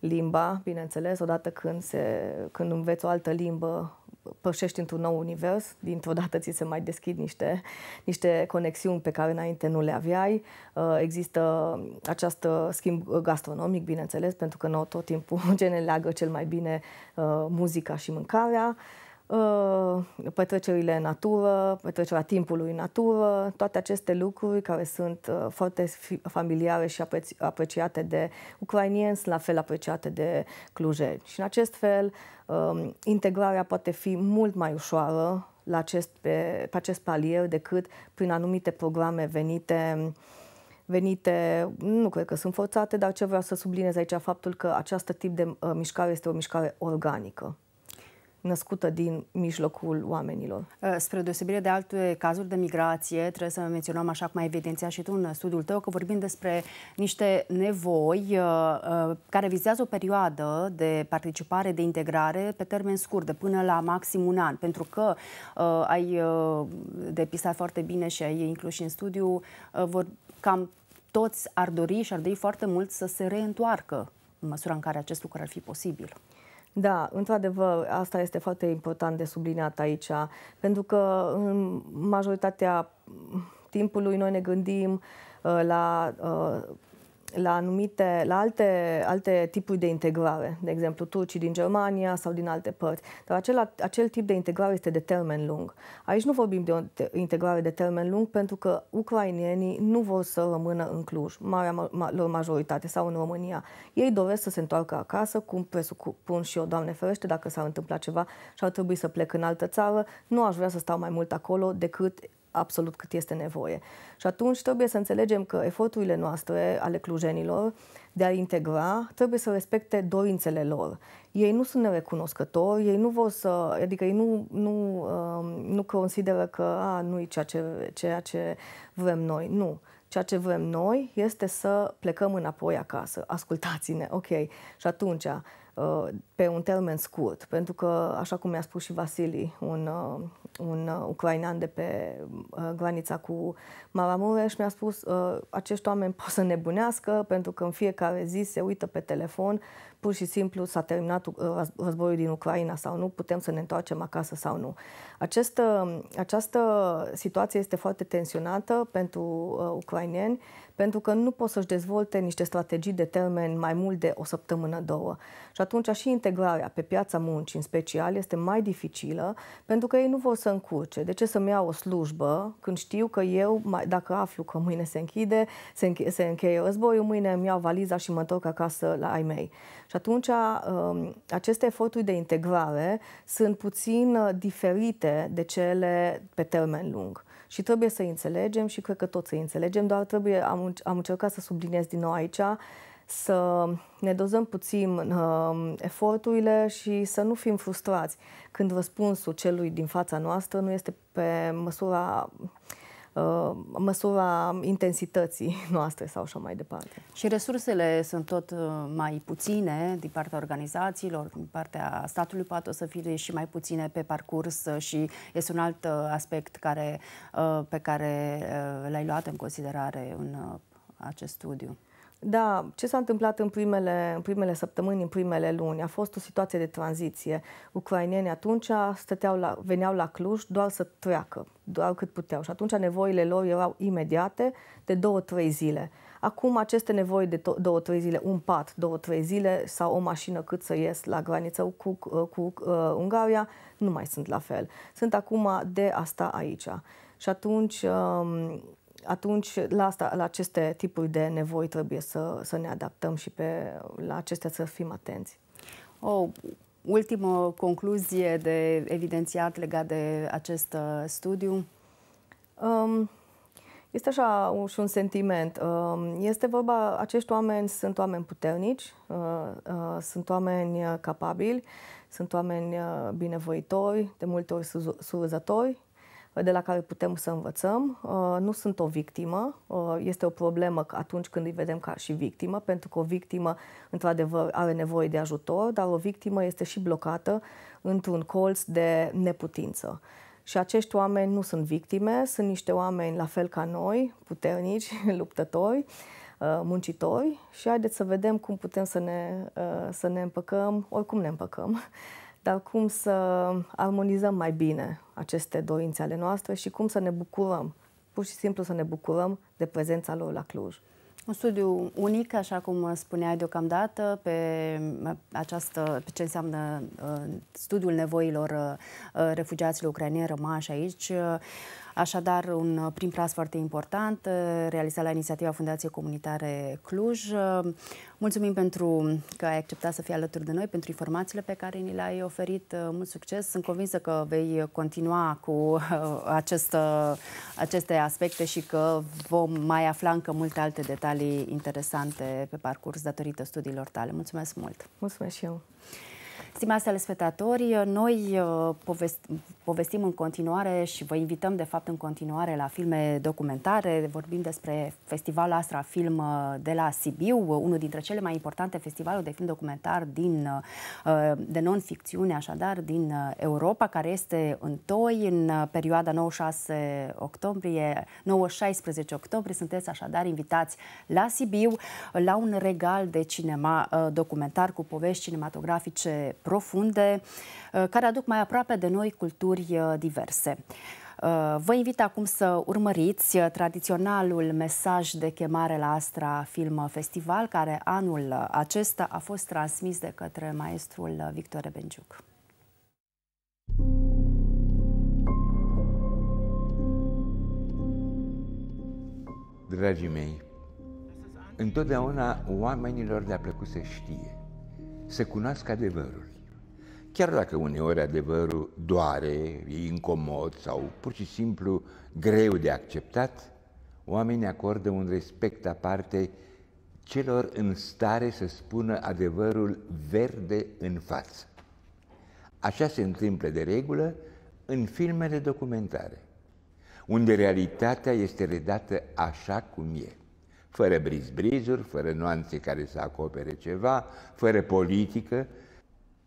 limba, bineînțeles, odată când, se, când înveți o altă limbă, pășești într-un nou univers, dintr-o dată ți se mai deschid niște, niște conexiuni pe care înainte nu le aveai. Uh, există această schimb gastronomic, bineînțeles, pentru că nu tot timpul *laughs* ce ne leagă cel mai bine uh, muzica și mâncarea. Uh, petrecerile în natură, petrecerea timpului în natură, toate aceste lucruri care sunt uh, foarte familiare și apreciate de ucrainieni, sunt la fel apreciate de clujeni. Și în acest fel, um, integrarea poate fi mult mai ușoară la acest, pe, pe acest palier decât prin anumite programe venite venite, nu cred că sunt forțate, dar ce vreau să subliniez aici faptul că acest tip de uh, mișcare este o mișcare organică născută din mijlocul oamenilor. Uh, spre deosebire de alte cazuri de migrație, trebuie să menționăm, așa cum ai evidențiat și tu în studiul tău, că vorbim despre niște nevoi uh, uh, care vizează o perioadă de participare, de integrare pe termen scurt, de până la maxim un an, pentru că ai depisat foarte bine și ai inclus și în studiu, vor cam toți ar dori și ar dori foarte mult să se reîntoarcă în măsura în care acest lucru ar fi posibil. Da, într-adevăr, asta este foarte important de subliniat aici, pentru că în majoritatea timpului noi ne gândim uh, la uh, la anumite, la alte, alte tipuri de integrare, de exemplu turcii din Germania sau din alte părți. Dar acel, acel tip de integrare este de termen lung. Aici nu vorbim de o integrare de termen lung pentru că ucrainienii nu vor să rămână în Cluj, marea ma- lor majoritate, sau în România. Ei doresc să se întoarcă acasă, cum presupun și eu, Doamne ferește, dacă s-ar întâmpla ceva și ar trebui să plec în altă țară, nu aș vrea să stau mai mult acolo decât absolut cât este nevoie. Și atunci trebuie să înțelegem că eforturile noastre ale clujenilor de a integra trebuie să respecte dorințele lor. Ei nu sunt nerecunoscători, ei nu vor să, adică ei nu, nu, um, nu consideră că a, nu e ceea ce, ceea ce vrem noi. Nu. Ceea ce vrem noi este să plecăm înapoi acasă. Ascultați-ne, ok. Și atunci, Uh, pe un termen scurt, pentru că, așa cum mi-a spus și Vasili, un, uh, un uh, ucrainean de pe granița cu Maramureș, mi-a spus acești oameni pot să nebunească pentru că în fiecare zi se uită pe telefon pur și simplu s-a terminat uh, războiul din Ucraina sau nu, putem să ne întoarcem acasă sau nu. Această, această situație este foarte tensionată pentru uh, ucraineni, pentru că nu pot să-și dezvolte niște strategii de termen mai mult de o săptămână, două. Și atunci și integrarea pe piața muncii, în special, este mai dificilă, pentru că ei nu vor să încurce. De ce să-mi iau o slujbă când știu că eu, mai, dacă aflu că mâine se închide, se, înche- se încheie războiul, mâine îmi iau valiza și mă întorc acasă la ai mei. Și atunci um, aceste eforturi de integrare sunt puțin uh, diferite de cele pe termen lung. Și trebuie să înțelegem și cred că toți să înțelegem, doar trebuie, am, am încercat să subliniez din nou aici, să ne dozăm puțin uh, eforturile și să nu fim frustrați când răspunsul celui din fața noastră nu este pe măsura uh, Uh, măsura intensității *laughs* noastre sau așa mai departe. Și resursele sunt tot uh, mai puține din partea organizațiilor, din partea statului, poate o să fie și mai puține pe parcurs și este un alt uh, aspect care, pe care l-ai luat în considerare în acest studiu. Da, ce s-a întâmplat în primele, în primele săptămâni, în primele luni, a fost o situație de tranziție. Ucrainenii atunci stăteau la, veneau la Cluj doar să treacă, doar cât puteau. Și atunci nevoile lor erau imediate, de două-trei zile. Acum aceste nevoi de două-trei zile, un pat, două-trei zile sau o mașină cât să ies la graniță cu, cu, cu uh, Ungaria, nu mai sunt la fel. Sunt acum de asta aici. Și atunci... Uh, atunci la, asta, la aceste tipuri de nevoi trebuie să, să ne adaptăm și pe, la acestea să fim atenți. O ultimă concluzie de evidențiat legat de acest uh, studiu? Um, este așa și un sentiment. Um, este vorba, acești oameni sunt oameni puternici, uh, uh, sunt oameni capabili, sunt oameni binevoitori, de multe ori surzători, de la care putem să învățăm. Uh, nu sunt o victimă, uh, este o problemă atunci când îi vedem ca și victimă, pentru că o victimă, într-adevăr, are nevoie de ajutor, dar o victimă este și blocată într-un colț de neputință. Și acești oameni nu sunt victime, sunt niște oameni la fel ca noi, puternici, *laughs* luptători, uh, muncitori și haideți să vedem cum putem să ne, să ne împăcăm, oricum ne împăcăm, dar cum să armonizăm mai bine aceste dorințe ale noastre și cum să ne bucurăm, pur și simplu să ne bucurăm de prezența lor la Cluj. Un studiu unic, așa cum spuneai deocamdată, pe, această, pe ce înseamnă uh, studiul nevoilor uh, refugiaților ucrainieni rămași aici. Uh, Așadar, un uh, prim pras foarte important uh, realizat la inițiativa Fundației Comunitare Cluj. Uh, mulțumim pentru că ai acceptat să fii alături de noi, pentru informațiile pe care ni le-ai oferit. Mult succes! Sunt convinsă că vei continua cu acest, aceste aspecte și că vom mai afla încă multe alte detalii interesante pe parcurs datorită studiilor tale. Mulțumesc mult! Mulțumesc și eu! Stimați telespectatori, noi uh, povestim în continuare și vă invităm de fapt în continuare la filme documentare. Vorbim despre festivalul Astra Film uh, de la Sibiu, uh, unul dintre cele mai importante festivaluri de film documentar din, de non-ficțiune, așadar, din Europa, care este în toi în perioada 96 octombrie, 9-16 octombrie. Sunteți așadar invitați la Sibiu la un regal de cinema documentar cu povești cinematografice profunde, uh, care aduc mai aproape de noi culturi uh, diverse. Uh, vă invit acum să urmăriți tradiționalul mesaj de chemare la Astra Film Festival, care anul acesta a fost transmis de către maestrul Victor Benciuc. Dragii mei, întotdeauna oamenilor le-a plăcut să știe, să cunoască adevărul chiar dacă uneori adevărul doare, e incomod sau pur și simplu greu de acceptat, oamenii acordă un respect aparte celor în stare să spună adevărul verde în față. Așa se întâmplă de regulă în filmele documentare, unde realitatea este redată așa cum e, fără brizbrizuri, fără nuanțe care să acopere ceva, fără politică,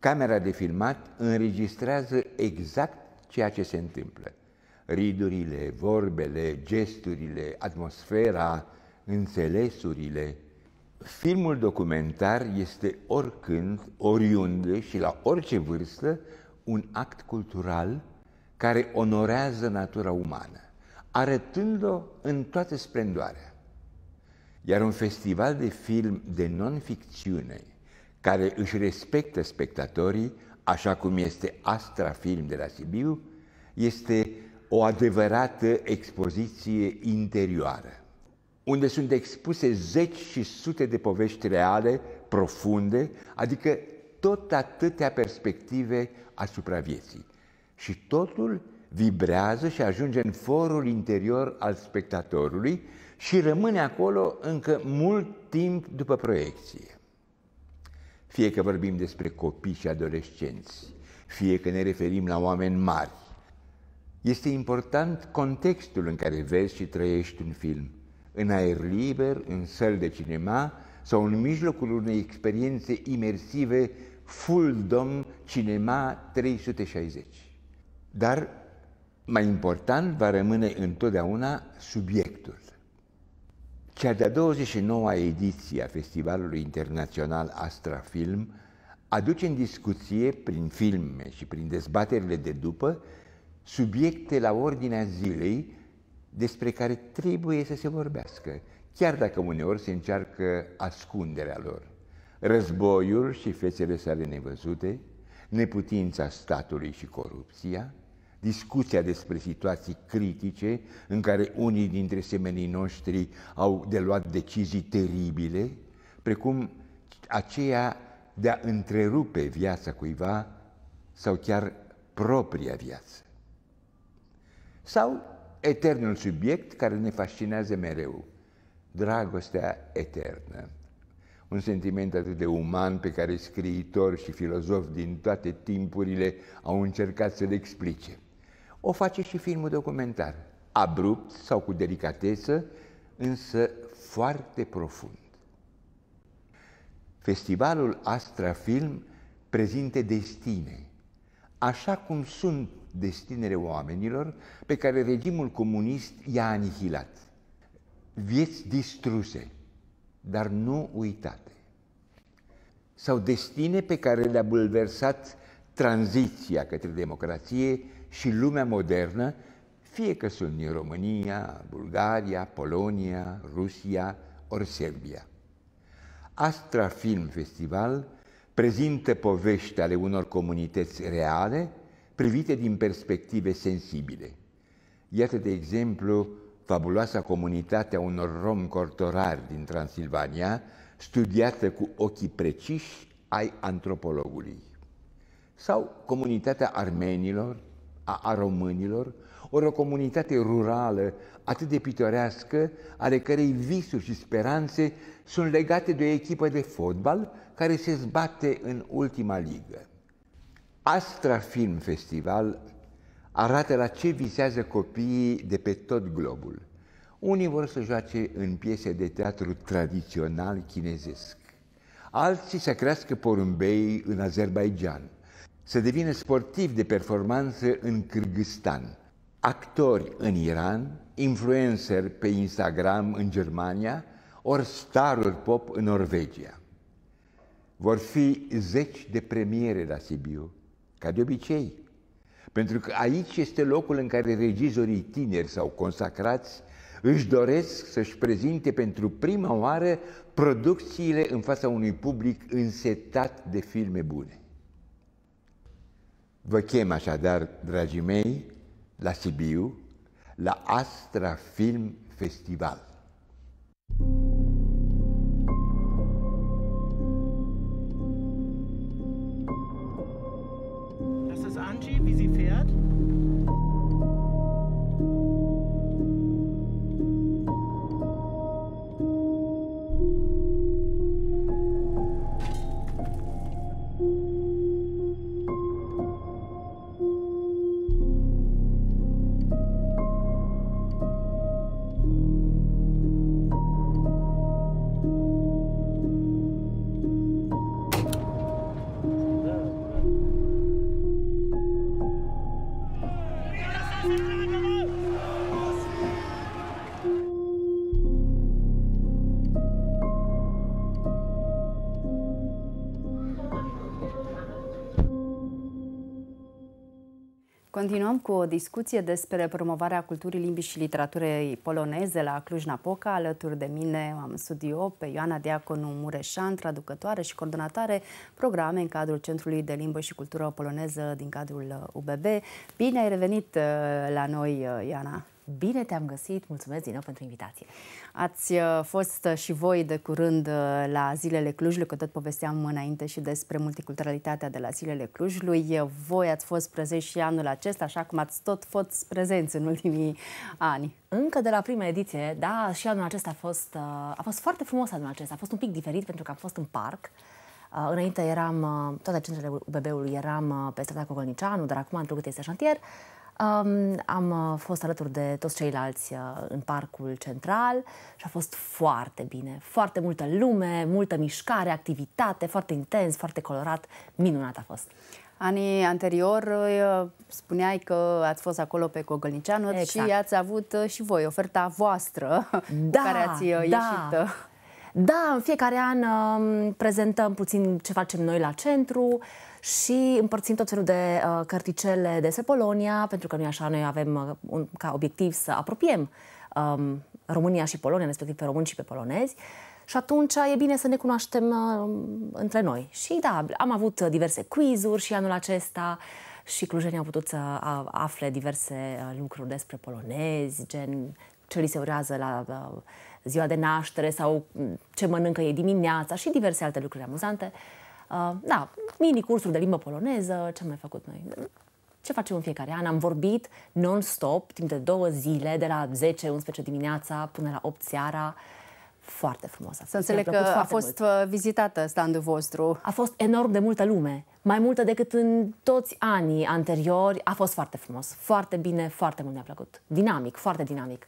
Camera de filmat înregistrează exact ceea ce se întâmplă. Ridurile, vorbele, gesturile, atmosfera, înțelesurile. Filmul documentar este oricând, oriunde și la orice vârstă un act cultural care onorează natura umană, arătând-o în toată splendoarea. Iar un festival de film de non-ficțiune care își respectă spectatorii, așa cum este Astra Film de la Sibiu, este o adevărată expoziție interioară, unde sunt expuse zeci și sute de povești reale, profunde, adică tot atâtea perspective asupra vieții. Și totul vibrează și ajunge în forul interior al spectatorului și rămâne acolo încă mult timp după proiecție. Fie că vorbim despre copii și adolescenți, fie că ne referim la oameni mari. Este important contextul în care vezi și trăiești un film. În aer liber, în săl de cinema sau în mijlocul unei experiențe imersive dom Cinema 360. Dar mai important va rămâne întotdeauna subiectul. Cea de-a 29-a ediție a Festivalului Internațional Astra Film aduce în discuție, prin filme și prin dezbaterile de după, subiecte la ordinea zilei despre care trebuie să se vorbească, chiar dacă uneori se încearcă ascunderea lor. Războiul și fețele sale nevăzute, neputința statului și corupția, discuția despre situații critice în care unii dintre semenii noștri au de luat decizii teribile, precum aceea de a întrerupe viața cuiva sau chiar propria viață. Sau eternul subiect care ne fascinează mereu, dragostea eternă. Un sentiment atât de uman pe care scriitori și filozofi din toate timpurile au încercat să-l explice o face și filmul documentar, abrupt sau cu delicatețe, însă foarte profund. Festivalul Astra Film prezinte destine, așa cum sunt destinele oamenilor pe care regimul comunist i-a anihilat. Vieți distruse, dar nu uitate. Sau destine pe care le-a bulversat tranziția către democrație și lumea modernă, fie că sunt din România, Bulgaria, Polonia, Rusia ori Serbia. Astra Film Festival prezintă povești ale unor comunități reale privite din perspective sensibile. Iată, de exemplu, fabuloasa comunitate a unor rom cortorari din Transilvania, studiată cu ochii preciși ai antropologului. Sau comunitatea armenilor a, a românilor, ori o comunitate rurală atât de pitorească, ale cărei visuri și speranțe sunt legate de o echipă de fotbal care se zbate în ultima ligă. Astra Film Festival arată la ce visează copiii de pe tot globul. Unii vor să joace în piese de teatru tradițional chinezesc, alții să crească porumbei în Azerbaijan, să devină sportivi de performanță în Kyrgyzstan, actori în Iran, influencer pe Instagram în Germania, ori starul pop în Norvegia. Vor fi zeci de premiere la Sibiu, ca de obicei, pentru că aici este locul în care regizorii tineri sau consacrați își doresc să-și prezinte pentru prima oară producțiile în fața unui public însetat de filme bune. Vă chem așadar, dragii mei, la Sibiu, la Astra Film Festival. Continuăm cu o discuție despre promovarea culturii limbii și literaturii poloneze la Cluj-Napoca. Alături de mine am studio pe Ioana Diaconu Mureșan, traducătoare și coordonatoare programe în cadrul Centrului de Limbă și Cultură Poloneză din cadrul UBB. Uh, Bine ai revenit uh, la noi, uh, Ioana! Bine te-am găsit, mulțumesc din nou pentru invitație. Ați uh, fost uh, și voi de curând uh, la Zilele Clujului, că tot povesteam înainte și despre multiculturalitatea de la Zilele Clujului. Voi ați fost prezenți și anul acesta, așa cum ați tot fost prezenți în ultimii ani. Încă de la prima ediție, da, și anul acesta a fost, a fost foarte frumos anul acesta, a fost un pic diferit pentru că am fost în parc. Înainte eram, toate centrele UBB-ului eram pe strada Cogolnicianu, dar acum am trecut este șantier. Um, am uh, fost alături de toți ceilalți uh, în parcul central și a fost foarte bine. Foarte multă lume, multă mișcare, activitate, foarte intens, foarte colorat. Minunat a fost. Anii anterior uh, spuneai că ați fost acolo pe Cogălnicianu exact. și ați avut și voi oferta voastră da, *laughs* *laughs* care ați da. ieșit. Da. da, în fiecare an um, prezentăm puțin ce facem noi la centru, și împărțim tot felul de uh, cărticele despre Polonia, pentru că noi așa noi avem uh, un, ca obiectiv să apropiem um, România și Polonia, respectiv pe români și pe polonezi. Și atunci e bine să ne cunoaștem uh, între noi. Și da, am avut diverse quizuri și anul acesta și clujenii au putut să afle diverse uh, lucruri despre polonezi, gen ce li se urează la uh, ziua de naștere sau ce mănâncă ei dimineața și diverse alte lucruri amuzante. Uh, da, mini-cursuri de limbă poloneză, ce am mai făcut noi? Ce facem în fiecare an? Am vorbit non-stop, timp de două zile, de la 10-11 dimineața până la 8 seara, foarte frumos. Să înțeleg că a fost mult. Uh, vizitată standul vostru. A fost enorm de multă lume, mai multă decât în toți anii anteriori. A fost foarte frumos, foarte bine, foarte mult mi-a plăcut. Dinamic, foarte dinamic.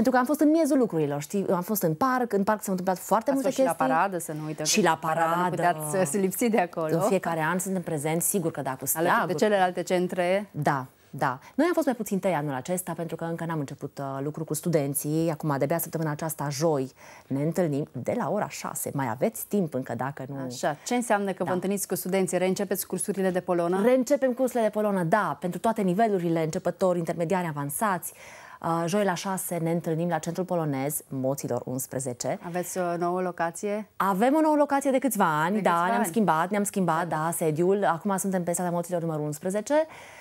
Pentru că am fost în miezul lucrurilor, știi? Am fost în parc, în parc s-au întâmplat foarte multe chestii. Și la paradă, să nu uităm. Și la paradă. paradă nu puteați uh, lipsi de acolo. În fiecare an suntem prezenți, sigur că da, cu steaguri. Alături de celelalte centre. Da, da. Noi am fost mai puțin tăi anul acesta pentru că încă n-am început uh, lucru cu studenții. Acum, de-abia săptămâna aceasta, joi, ne întâlnim de la ora 6. Mai aveți timp încă dacă nu... Așa. Ce înseamnă că da. vă întâlniți cu studenții? Reîncepeți cursurile de polonă? Reîncepem cursurile de polonă, da. Pentru toate nivelurile, începători, intermediari, avansați. Uh, Joi la 6 ne întâlnim la Centrul Polonez, Moților 11. Aveți o uh, nouă locație? Avem o nouă locație de câțiva ani, de da, ne-am schimbat, ne-am schimbat, da. da, sediul. Acum suntem pe strada Moților numărul 11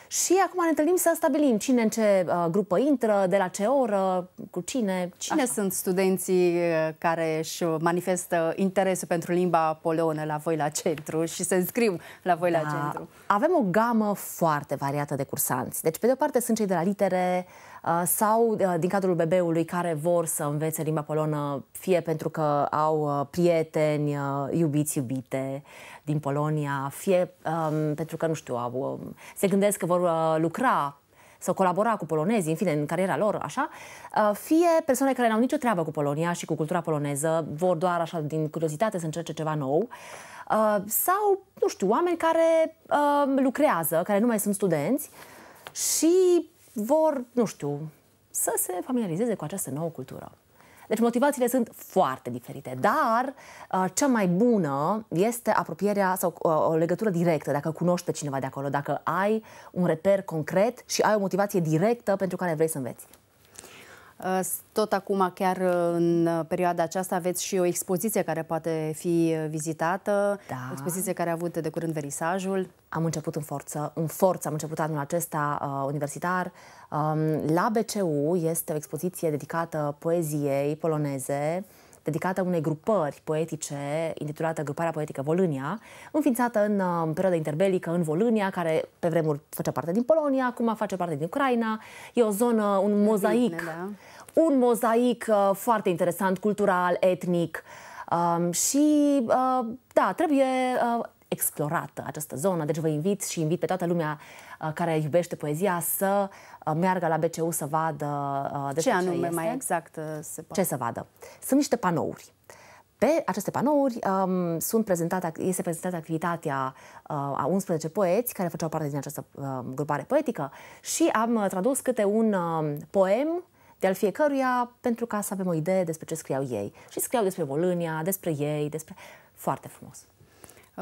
și acum ne întâlnim să stabilim cine în ce uh, grupă intră, de la ce oră, cu cine. Cine Așa. sunt studenții uh, care își manifestă interesul pentru limba poleonă la voi la centru și se înscriu la voi da. la centru? Avem o gamă foarte variată de cursanți. Deci, pe de o parte sunt cei de la litere, Uh, sau uh, din cadrul bebeului care vor să învețe limba polonă, fie pentru că au uh, prieteni iubiți, iubite din Polonia, fie um, pentru că, nu știu, au, um, se gândesc că vor lucra sau colabora cu polonezii, în fine, în cariera lor, așa, fie persoane care n-au nicio treabă cu Polonia și cu cultura poloneză, vor doar așa din curiozitate să încerce ceva nou, sau, nu știu, oameni care lucrează, care nu mai sunt studenți și vor, nu știu, să se familiarizeze cu această nouă cultură. Deci motivațiile sunt foarte diferite, dar uh, cea mai bună este apropierea sau uh, o legătură directă, dacă cunoști pe cineva de acolo, dacă ai un reper concret și ai o motivație directă pentru care vrei să înveți. Tot acum, chiar în uh, perioada aceasta, aveți și o expoziție care poate fi uh, vizitată, da. expoziție care a avut de curând verisajul. Am început în forță, în forță am început anul acesta uh, universitar. Um, la BCU este o expoziție dedicată poeziei poloneze, uh, dedicată unei grupări poetice intitulată Gruparea Poetică Volânia, înființată în, uh, perioada interbelică în Volânia, care pe vremuri făcea parte din Polonia, acum face parte din Ucraina. E o zonă, un mozaic, Bine, da. un mozaic uh, foarte interesant, cultural, etnic. Um, și, uh, da, trebuie uh, explorată această zonă, deci vă invit și invit pe toată lumea uh, care iubește poezia să Uh, meargă la BCU să vadă uh, de ce anume ce este. mai exact uh, se poate. Ce să vadă? Sunt niște panouri. Pe aceste panouri um, sunt prezentate, este prezentată activitatea uh, a 11 poeți care făceau parte din această uh, grupare poetică și am uh, tradus câte un uh, poem de-al fiecăruia pentru ca să avem o idee despre ce scriau ei. Și scriau despre Volânia, despre ei, despre... Foarte frumos.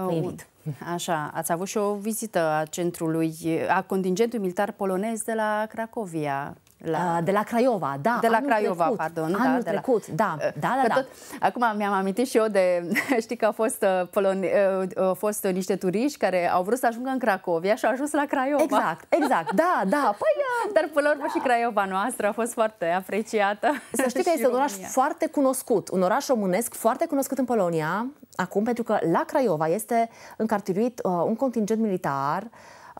Uh, invit. Așa, ați avut și o vizită a centrului, a contingentului militar polonez de la Cracovia. La... Uh, de la Craiova, da. De la Craiova, trecut, pardon. Da, anul da, trecut, de la... Da, uh, da. da, da, da. Tot, acum mi-am amintit și eu de. *laughs* Știi că au fost, uh, polone... au fost niște turiști care au vrut să ajungă în Cracovia și au ajuns la Craiova. Exact, exact. Da, da. Păi, *laughs* dar până la urmă da. și Craiova noastră a fost foarte apreciată. Să știi că *laughs* este un oraș foarte cunoscut, un oraș românesc foarte cunoscut în Polonia, acum, pentru că la Craiova este încartiluit uh, un contingent militar. Uh,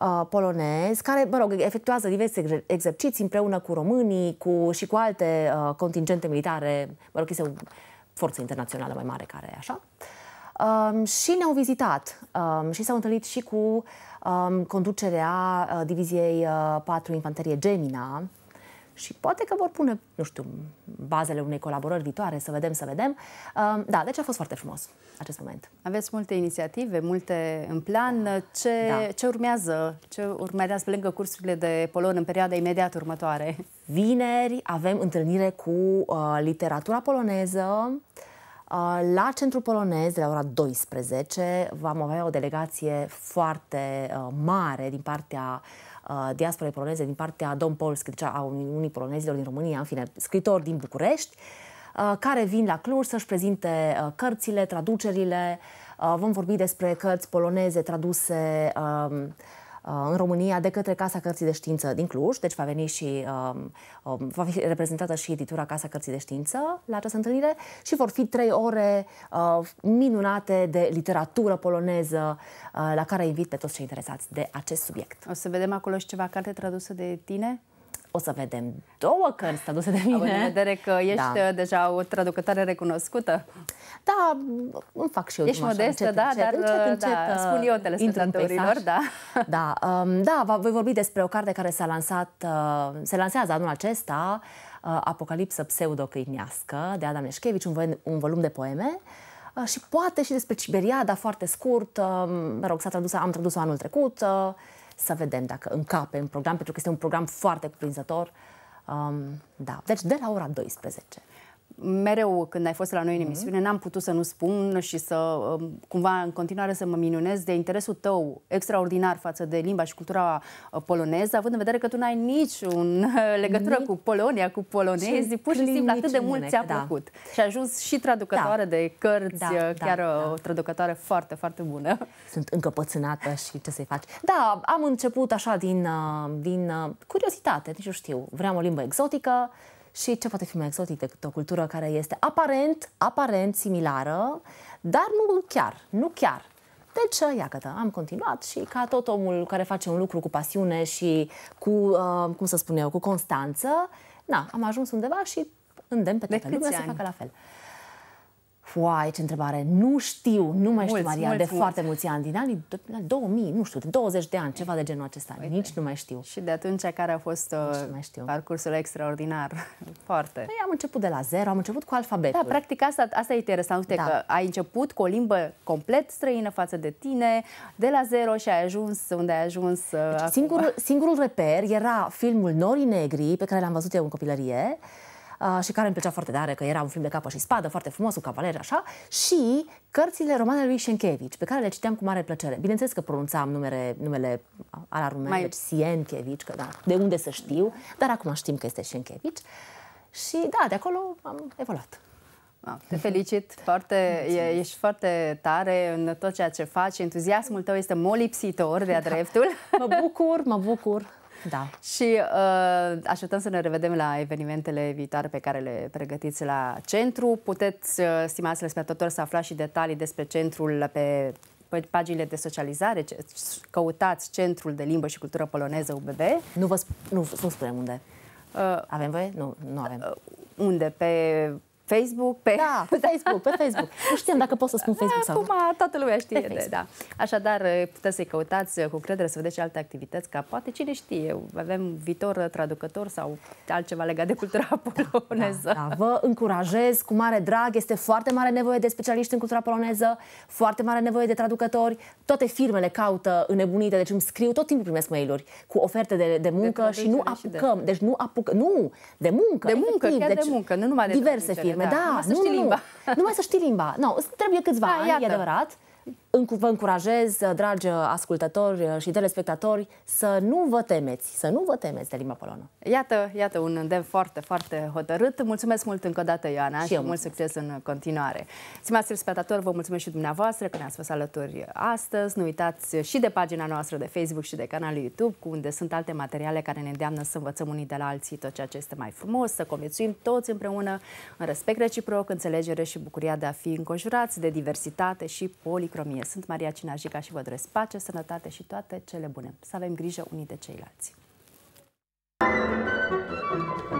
Uh, polonezi, care, mă rog, efectuează diverse exerciții împreună cu românii cu, și cu alte uh, contingente militare, mă rog, este o forță internațională mai mare care așa. Um, și ne-au vizitat um, și s-au întâlnit și cu um, conducerea uh, Diviziei uh, 4 Infanterie Gemina, și poate că vor pune, nu știu, bazele unei colaborări viitoare, să vedem, să vedem. Um, da, deci a fost foarte frumos acest moment. Aveți multe inițiative, multe în plan. Ce, da. ce urmează? Ce urmează pe lângă cursurile de polon în perioada imediat următoare? Vineri avem întâlnire cu uh, literatura poloneză. Uh, la Centrul Polonez, la ora 12, vom avea o delegație foarte uh, mare din partea Uh, diasporei poloneze din partea Dom Paul, deci a unii polonezilor din România, în fine, scritori din București, uh, care vin la Cluj să-și prezinte uh, cărțile, traducerile. vom vorbi despre cărți poloneze traduse uh, Uh, în România de către Casa Cărții de Știință din Cluj, deci va veni și um, um, va fi reprezentată și editura Casa Cărții de Știință la această întâlnire și vor fi trei ore uh, minunate de literatură poloneză uh, la care invit pe toți cei interesați de acest subiect. O să vedem acolo și ceva carte tradusă de tine? O să vedem două cărți traduse de mine. Având în vedere că da. ești da. deja o traducătoare recunoscută. Da, îmi fac și eu. Ești modestă, încet, da, încet, dar încet, uh, încet, da, uh, spun eu telespectatorilor, da. Da, um, da, voi vorbi despre o carte care s-a lansat, uh, se lansează anul acesta, uh, Apocalipsă pseudocâinească, de Adam Neșchevici, un, vol un volum de poeme uh, și poate și despre Ciberiada, foarte scurt, uh, mă rog, s-a tradus, am tradus-o anul trecut, uh, să vedem dacă încape în program, pentru că este un program foarte cuprinzător. Um, da, deci de la ora 12 mereu când ai fost la noi în mhm. emisiune, mm-hmm. n-am putut să nu spun și să um, cumva în continuare să mă minunez de interesul tău extraordinar față de limba și cultura uh, poloneză, având în vedere că tu n-ai niciun *laughs* legătură Nici... cu Polonia, cu polonezi, pur și simplu atât de mult ți-a da. plăcut. Și a ajuns și traducătoare da. de cărți, da, uh, da chiar da, uh, o traducătoare foarte, foarte bună. Sunt încăpățânată și ce să-i faci. Da, am început așa din, din curiozitate, nici nu știu, vreau o limbă exotică, și ce poate fi mai exotic decât o cultură care este aparent, aparent similară, dar nu chiar, nu chiar. Deci, iată, da, am continuat și ca tot omul care face un lucru cu pasiune și cu, uh, cum să spun eu, cu constanță, na, am ajuns undeva și îndemn pe toată lumea să facă la fel. Uai, ce întrebare! Nu știu, nu mai mulți, știu, Maria, mulți, de mulți. foarte mulți ani, din anii 2000, nu știu, de 20 de ani, ceva de genul acesta, Uite. nici nu mai știu. Și de atunci care a fost uh, mai știu. parcursul extraordinar, *laughs* foarte. Păi am început de la zero, am început cu alfabetul. Da, practic asta, asta e interesant, Uite, da. că ai început cu o limbă complet străină față de tine, de la zero și ai ajuns unde ai ajuns uh, deci, acum. singurul, singurul reper era filmul Norii Negri, pe care l-am văzut eu în copilărie, uh, și care îmi plăcea foarte tare, că era un film de capă și spadă, foarte frumos, cu cavaler așa, și cărțile romanele lui Sienkiewicz, pe care le citeam cu mare plăcere. Bineînțeles că pronunțam numere, numele ala rumen, Mai... deci Sienkiewicz, că da, de unde să știu, dar acum știm că este Sienkiewicz. Și da, de acolo am evoluat. Da, te felicit, foarte, e, ești foarte tare în tot ceea ce faci, entuziasmul tău este molipsitor de-a da. dreptul. Mă bucur, mă bucur. Da. Și uh, așteptăm să ne revedem la evenimentele viitoare pe care le pregătiți la centru. Puteți, uh, stimați spectatori, să aflați și detalii despre centrul pe pe paginile de socializare, căutați Centrul de Limbă și Cultură Poloneză UBB. Nu vă sp- nu, nu spunem unde. Uh, avem voie? Nu, nu avem. Uh, unde? Pe Facebook, pe... Da, pe Facebook, pe Facebook. Nu știam dacă pot să spun Facebook sau Acum toată lumea știe, de, da. Așadar, eh, puteți să-i căutați eh, cu credere, să vedeți și alte activități, ca poate cine știe, avem viitor eh, traducător sau altceva legat de cultura poloneză. Da, da, da. Vă încurajez cu mare drag, este foarte mare nevoie de specialiști în cultura poloneză, foarte mare nevoie de traducători, toate firmele caută înnebunite, deci îmi scriu, tot timpul primesc mail-uri cu oferte de, de muncă de și nu apucăm, și de... deci nu apucăm, nu, de muncă, de muncă, efectiv, chiar deci de muncă, nu numai de diverse firme termen. Da, da numai să nu, știi limba. Numai să știi limba. No, trebuie câțiva da, ani, iată. e adevărat Vă încurajez, dragi ascultători și telespectatori, să nu vă temeți, să nu vă temeți de limba polonă. Iată, iată un îndemn foarte, foarte hotărât. Mulțumesc mult încă o dată, Ioana, și, și mult succes în continuare. Stimați telespectatori, vă mulțumesc și dumneavoastră că ne-ați fost alături astăzi. Nu uitați și de pagina noastră de Facebook și de canalul YouTube, unde sunt alte materiale care ne îndeamnă să învățăm unii de la alții tot ceea ce este mai frumos, să conviețuim toți împreună în respect reciproc, înțelegere și bucuria de a fi înconjurați de diversitate și policromie sunt Maria Cinajica și vă doresc pace, sănătate și toate cele bune. Să avem grijă unii de ceilalți. Thank you.